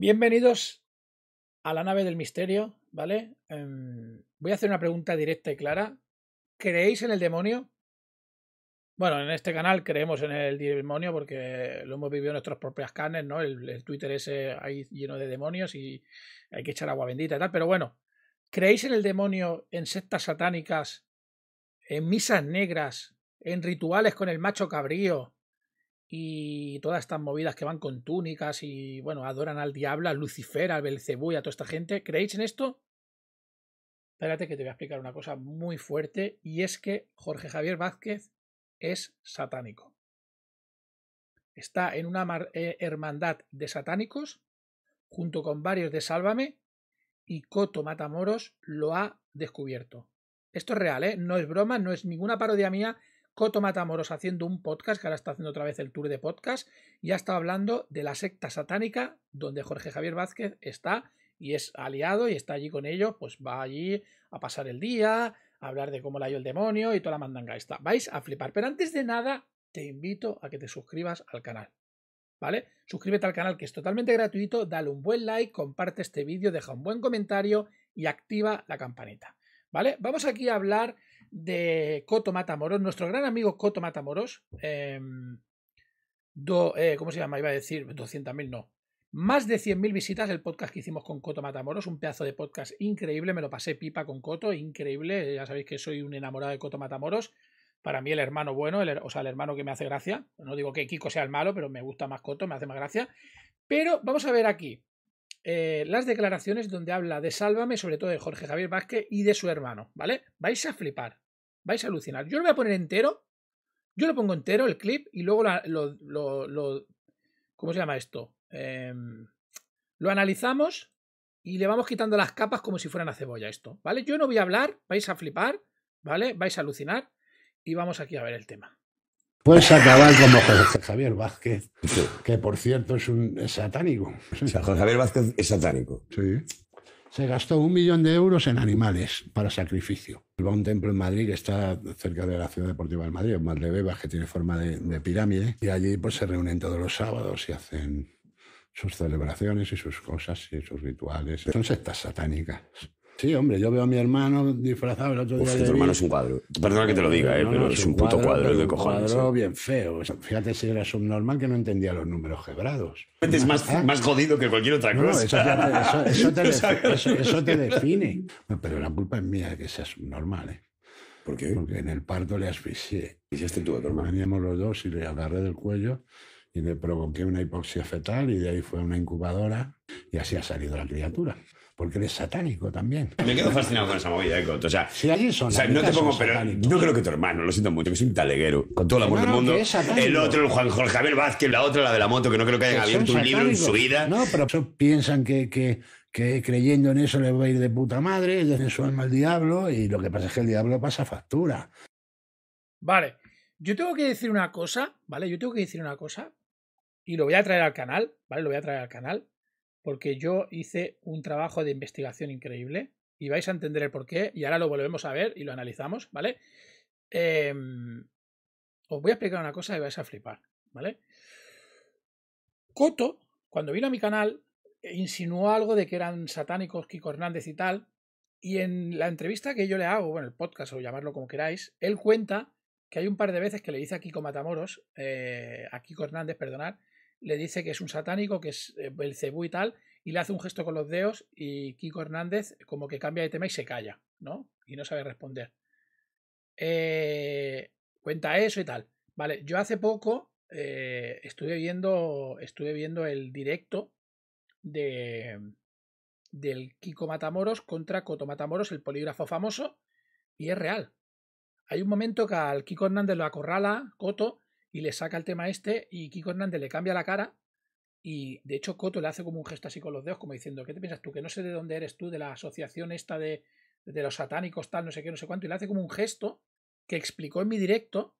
Bienvenidos a la nave del misterio, ¿vale? Em, voy a hacer una pregunta directa y clara. ¿Creéis en el demonio? Bueno, en este canal creemos en el demonio porque lo hemos vivido en nuestras propias carnes, ¿no? El, el, Twitter ese ahí lleno de demonios y hay que echar agua bendita y tal. Pero bueno, ¿creéis en el demonio en sectas satánicas, en misas negras, en rituales con el macho cabrío, y todas estas movidas que van con túnicas y, bueno, adoran al diablo, a Lucifer, al Belcebú a toda esta gente. ¿Creéis en esto? Espérate que te voy a explicar una cosa muy fuerte y es que Jorge Javier Vázquez es satánico. Está en una eh, hermandad de satánicos junto con varios de Sálvame y Coto Matamoros lo ha descubierto. Esto es real, ¿eh? No es broma, no es ninguna parodia mía, Coto Matamoros haciendo un podcast, que ahora está haciendo otra vez el tour de podcast, y ha estado hablando de la secta satánica, donde Jorge Javier Vázquez está y es aliado y está allí con ellos, pues va allí a pasar el día, a hablar de cómo la dio el demonio y toda la mandanga está. Vais a flipar, pero antes de nada te invito a que te suscribas al canal. ¿Vale? Suscríbete al canal que es totalmente gratuito, dale un buen like, comparte este vídeo, deja un buen comentario y activa la campanita. ¿Vale? Vamos aquí a hablar de Coto Matamoros, nuestro gran amigo Coto Matamoros, em, eh, ¿cómo se llama? Iba a decir 200.000, no. Más de 100.000 visitas el podcast que hicimos con Coto Matamoros, un pedazo de podcast increíble, me lo pasé pipa con Coto, increíble, ya sabéis que soy un enamorado de Coto Matamoros, para mí el hermano bueno, o sea, el hermano que me hace gracia, no digo que Kiko sea el malo, pero me gusta más Coto, me hace más gracia, pero vamos a ver aquí, eh, las declaraciones donde habla de Sálvame, sobre todo de Jorge Javier Vázquez y de su hermano, ¿vale? Vais a flipar, vais a alucinar. Yo lo voy a poner entero, yo lo pongo entero, el clip, y luego lo, lo, ¿Cómo se llama esto? Em, lo analizamos y le vamos quitando las capas como si fueran a cebolla esto, ¿vale? Yo no voy a hablar, vais a flipar, ¿vale? Vais a alucinar y vamos aquí a ver el tema. Puedes acabar como José Javier Vázquez, que por cierto es un satánico. José Javier Vázquez es satánico. Se gastó un millón de euros en animales para sacrificio. Va a un templo en Madrid que está cerca de la Ciudad Deportiva de Madrid, en Bebas, que tiene forma de, pirámide. Y allí pues se reúnen todos los sábados y hacen sus celebraciones y sus cosas y sus rituales. Son sectas satánicas. Sí, hombre, yo veo a mi hermano disfrazado el otro día. Uf, tu hermano es un cuadro. Perdona que te lo eh, diga, eh, pero es un, puto cuadro, de cojones. Un cuadro eh. bien feo. Fíjate si era subnormal que no entendía los números quebrados. Es más, ah, ah. más jodido que cualquier otra cosa. eso, te, define. Pero la culpa es mía de que sea subnormal. ¿eh? ¿Por qué? Porque en el parto le asfixié. ¿Hiciste tú a tu hermano? Veníamos los dos y le agarré del cuello y le provoqué una hipoxia fetal y de ahí fue a una incubadora y así ha salido la criatura porque él es satánico también. Me quedo fascinado con esa movida, eh, Coto. O sea, son, no te pongo, pero no creo que tu hermano, lo siento mucho, que es un taleguero, con todo el amor del mundo. el otro, el Juan Jorge Javier Vázquez, la otra, la de la moto, que no creo que hayan abierto un libro en su vida. No, pero piensan que, que, creyendo en eso les va a ir de puta madre, ya su alma al diablo, y lo que pasa es que el diablo pasa factura. Vale, yo tengo que decir una cosa, ¿vale? Yo tengo que decir una cosa, y lo voy a traer al canal, ¿vale? Lo voy a traer al canal porque yo hice un trabajo de investigación increíble y vais a entender el porqué y ahora lo volvemos a ver y lo analizamos, ¿vale? Em, os voy a explicar una cosa y vais a flipar, ¿vale? Coto, cuando vino a mi canal, eh, insinuó algo de que eran satánicos Kiko Hernández y tal, y en la entrevista que yo le hago, bueno, el podcast o llamarlo como queráis, él cuenta que hay un par de veces que le dice a Kiko Matamoros, eh, a Kiko Hernández, perdonad, le dice que es un satánico, que es eh, el cebú y tal, y le hace un gesto con los dedos y Kiko Hernández como que cambia de tema y se calla, ¿no? Y no sabe responder. Eh, cuenta eso y tal. Vale, yo hace poco eh, estuve viendo estuve viendo el directo de del Kiko Matamoros contra Coto Matamoros, el polígrafo famoso, y es real. Hay un momento que al Kiko Hernández lo acorrala, Coto, y le saca el tema este y Kiko Hernández le cambia la cara y de hecho Coto le hace como un gesto así con los dedos como diciendo, ¿qué te piensas tú? Que no sé de dónde eres tú, de la asociación esta de, los satánicos tal, no sé qué, no sé cuánto y le hace como un gesto que explicó en mi directo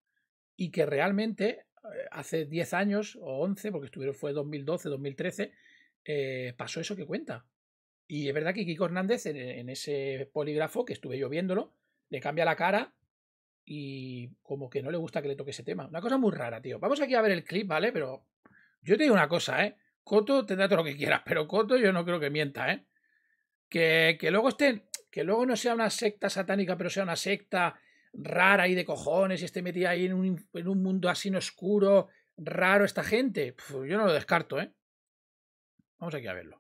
y que realmente eh, hace 10 años o 11, porque estuvieron fue 2012, 2013, eh, pasó eso que cuenta. Y es verdad que Kiko Hernández en, en ese polígrafo que estuve yo viéndolo, le cambia la cara y como que no le gusta que le toque ese tema. Una cosa muy rara, tío. Vamos aquí a ver el clip, ¿vale? Pero yo te digo una cosa, ¿eh? Coto tendrá todo lo que quieras, pero Coto yo no creo que mienta, ¿eh? Que, que, luego estén, que luego no sea una secta satánica, pero sea una secta rara y de cojones y esté metida ahí en un, en un mundo así en oscuro, raro esta gente. yo no lo descarto, ¿eh? Vamos aquí a verlo.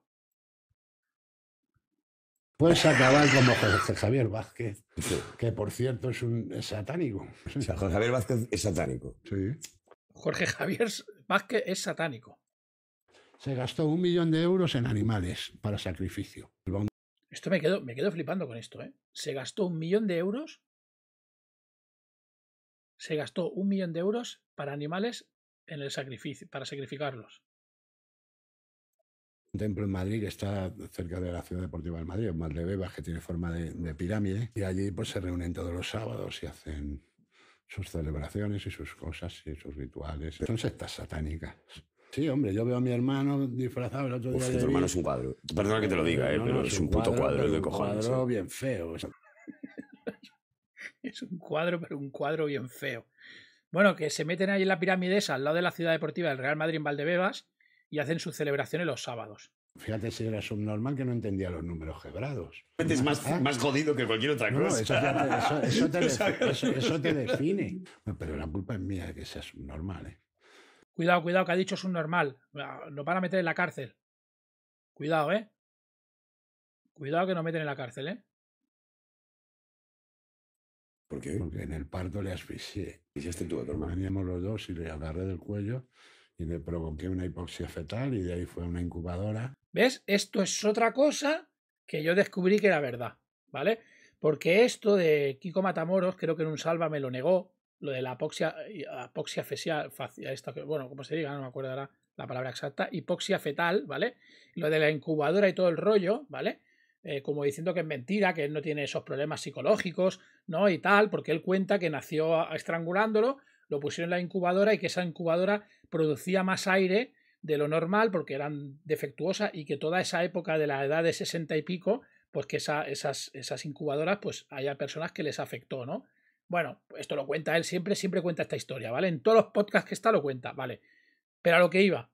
Puedes acabar como Jorge Javier Vázquez, que por cierto es un satánico. Jorge Javier Vázquez es satánico. Sí. Jorge Javier Vázquez es satánico. Se gastó un millón de euros en animales para sacrificio. Esto me quedo, me quedo flipando con esto, ¿eh? Se gastó un millón de euros. Se gastó un millón de euros para animales en el sacrificio, para sacrificarlos templo en Madrid que está cerca de la ciudad deportiva del Madrid, en Valdebebas, que tiene forma de, pirámide. Y allí pues se reúnen todos los sábados y hacen sus celebraciones y sus cosas y sus rituales. Son sectas satánicas. Sí, hombre, yo veo a mi hermano disfrazado el otro día. tu hermano es un cuadro. Perdona que te lo diga, eh, pero es un, puto cuadro de cojones. Un cuadro eh. bien feo. es un cuadro, pero un cuadro bien feo. Bueno, que se meten ahí en la pirámide esa, al lado de la ciudad deportiva del Real Madrid en Valdebebas y hacen sus celebraciones los sábados. Fíjate si era subnormal que no entendía los números quebrados. Es ah. más, jodido que cualquier otra cosa. eso, te, define. Pero la culpa es mía de que seas subnormal. ¿eh? Cuidado, cuidado, que ha dicho subnormal. No van a meter en la cárcel. Cuidado, ¿eh? Cuidado que no meten en la cárcel, ¿eh? Porque en el parto le asfixié. si tú tuvo Veníamos los dos y le agarré del cuello y le provoqué una hipoxia fetal y de ahí fue una incubadora. ¿Ves? Esto es otra cosa que yo descubrí que era verdad, ¿vale? Porque esto de Kiko Matamoros, creo que en un salva me lo negó, lo de la apoxia, apoxia facial, bueno, como se diga, no me acuerdo la palabra exacta, hipoxia fetal, ¿vale? Lo de la incubadora y todo el rollo, ¿vale? Eh, como diciendo que es mentira, que él no tiene esos problemas psicológicos, ¿no? Y tal, porque él cuenta que nació estrangulándolo, lo pusieron en la incubadora y que esa incubadora producía más aire de lo normal porque eran defectuosas y que toda esa época de la edad de sesenta y pico, pues que esa, esas, esas incubadoras, pues haya personas que les afectó, ¿no? Bueno, esto lo cuenta él siempre, siempre cuenta esta historia, ¿vale? En todos los podcasts que está lo cuenta, ¿vale? Pero a lo que iba,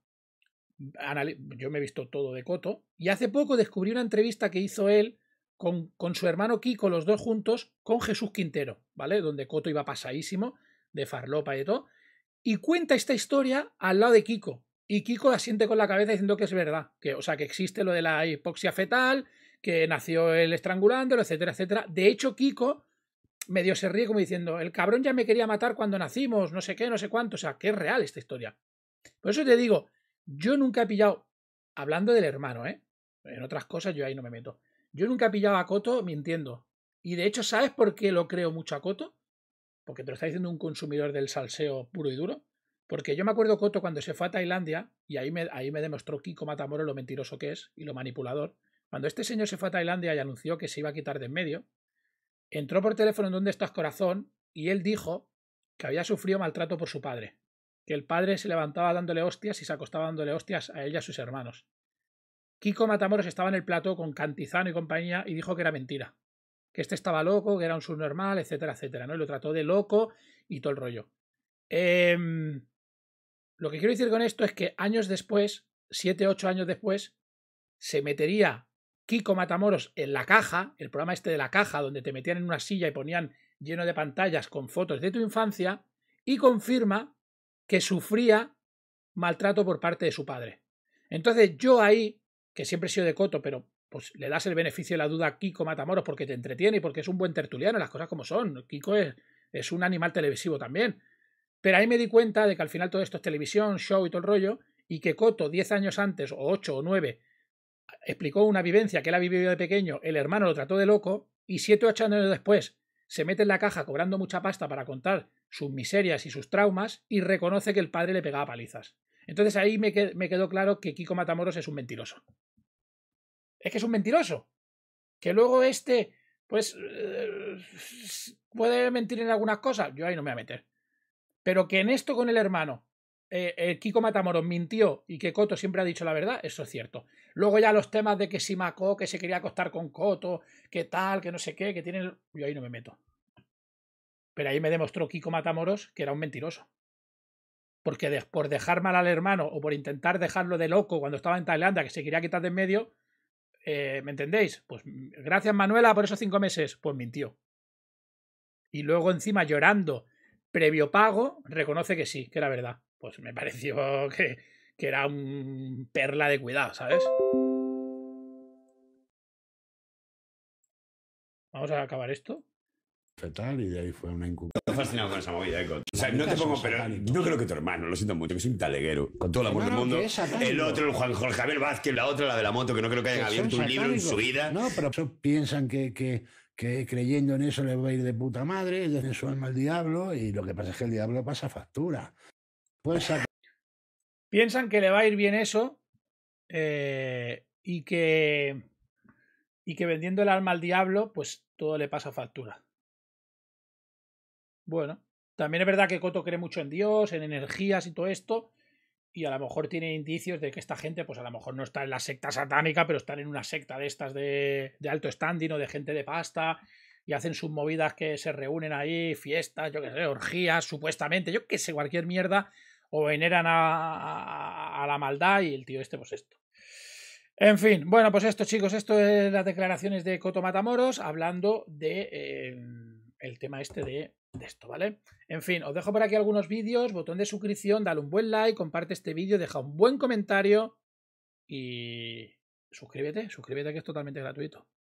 yo me he visto todo de coto, y hace poco descubrí una entrevista que hizo él con, con, su hermano Kiko, los dos juntos, con Jesús Quintero, ¿vale? Donde Coto iba pasadísimo de farlopa y todo, y cuenta esta historia al lado de Kiko. Y Kiko la siente con la cabeza diciendo que es verdad, que, o sea, que existe lo de la hipoxia fetal, que nació él estrangulándolo, etcétera, etcétera. De hecho, Kiko medio se ríe como diciendo, el cabrón ya me quería matar cuando nacimos, no sé qué, no sé cuánto, o sea, que es real esta historia. Por eso te digo, yo nunca he pillado, hablando del hermano, ¿eh? En otras cosas yo ahí no me meto. Yo nunca he pillado a Coto mintiendo. Y de hecho, ¿sabes por qué lo creo mucho a Coto? porque te lo está diciendo un consumidor del salseo puro y duro. Porque yo me acuerdo Coto cuando se fue a Tailandia, y ahí me, demostró Kiko Matamoros lo mentiroso que es y lo manipulador. Cuando este señor se fue a Tailandia y anunció que se iba a quitar de en medio, entró por teléfono en donde estás corazón y él dijo que había sufrido maltrato por su padre, que el padre se levantaba dándole hostias y se acostaba dándole hostias a ella y a sus hermanos. Kiko Matamoros estaba en el plato con Cantizano y compañía y dijo que era mentira, que este estaba loco, que era un subnormal, etcétera, etcétera, ¿no? Y lo trató de loco y todo el rollo. Em, lo que quiero decir con esto es que años después, siete, ocho años después, se metería Kiko Matamoros en la caja, el programa este de la caja, donde te metían en una silla y ponían lleno de pantallas con fotos de tu infancia, y confirma que sufría maltrato por parte de su padre. Entonces yo ahí, que siempre he sido de coto, pero pues le das el beneficio de la duda a Kiko Matamoros porque te entretiene y porque es un buen tertuliano, las cosas como son. Kiko es, un animal televisivo también. Pero ahí me di cuenta de que al final todo esto es televisión, show y todo el rollo, y que Coto, 10 años antes, o 8 o 9, explicó una vivencia que él ha vivido de pequeño, el hermano lo trató de loco, y 7 o 8 años después se mete en la caja cobrando mucha pasta para contar sus miserias y sus traumas, y reconoce que el padre le pegaba palizas. Entonces ahí me quedó claro que Kiko Matamoros es un mentiroso es que es un mentiroso. Que luego este, pues, eh, puede mentir en algunas cosas. Yo ahí no me voy a meter. Pero que en esto con el hermano, eh, Kiko Matamoros mintió y que Coto siempre ha dicho la verdad, eso es cierto. Luego ya los temas de que si que se quería acostar con Coto, que tal, que no sé qué, que tiene, Yo ahí no me meto. Pero ahí me demostró Kiko Matamoros que era un mentiroso. Porque por dejar mal al hermano o por intentar dejarlo de loco cuando estaba en Tailandia, que se quería quitar de en medio, eh, ¿Me entendéis? Pues mm, gracias Manuela por esos cinco meses. Pues mintió. Y luego encima llorando, previo pago, reconoce que sí, que era verdad. Pues me pareció que, que era un perla de cuidado, ¿sabes? Vamos a acabar esto fetal y de ahí fue una incubación. Estoy fascinado con esa movida, ¿eh? O sea, no te pongo, pero no creo que tu hermano, lo siento mucho, que soy un taleguero, con todo el amor del mundo. El otro, el Juan Jorge Javier Vázquez, la otra, la de la moto, que no creo que haya abierto un libro en su vida. No, pero piensan que, que, creyendo en eso le va a ir de puta madre, le su alma al diablo y lo que pasa es que el diablo pasa factura. Piensan que le va a ir bien eso eh, y que y que vendiendo el alma al diablo, pues todo le pasa factura. Bueno, también es verdad que Coto cree mucho en Dios, en energías y todo esto, y a lo mejor tiene indicios de que esta gente, pues a lo mejor no está en la secta satánica, pero están en una secta de estas de, alto standing o de gente de pasta, y hacen sus movidas que se reúnen ahí, fiestas, yo qué sé, orgías, supuestamente, yo qué sé, cualquier mierda, o veneran a, a, la maldad y el tío este, pues esto. En fin, bueno, pues esto, chicos, esto es las declaraciones de Coto Matamoros hablando de eh, el tema este de de esto, ¿vale? En fin, os dejo por aquí algunos vídeos, botón de suscripción, dale un buen like, comparte este vídeo, deja un buen comentario y suscríbete, suscríbete que es totalmente gratuito.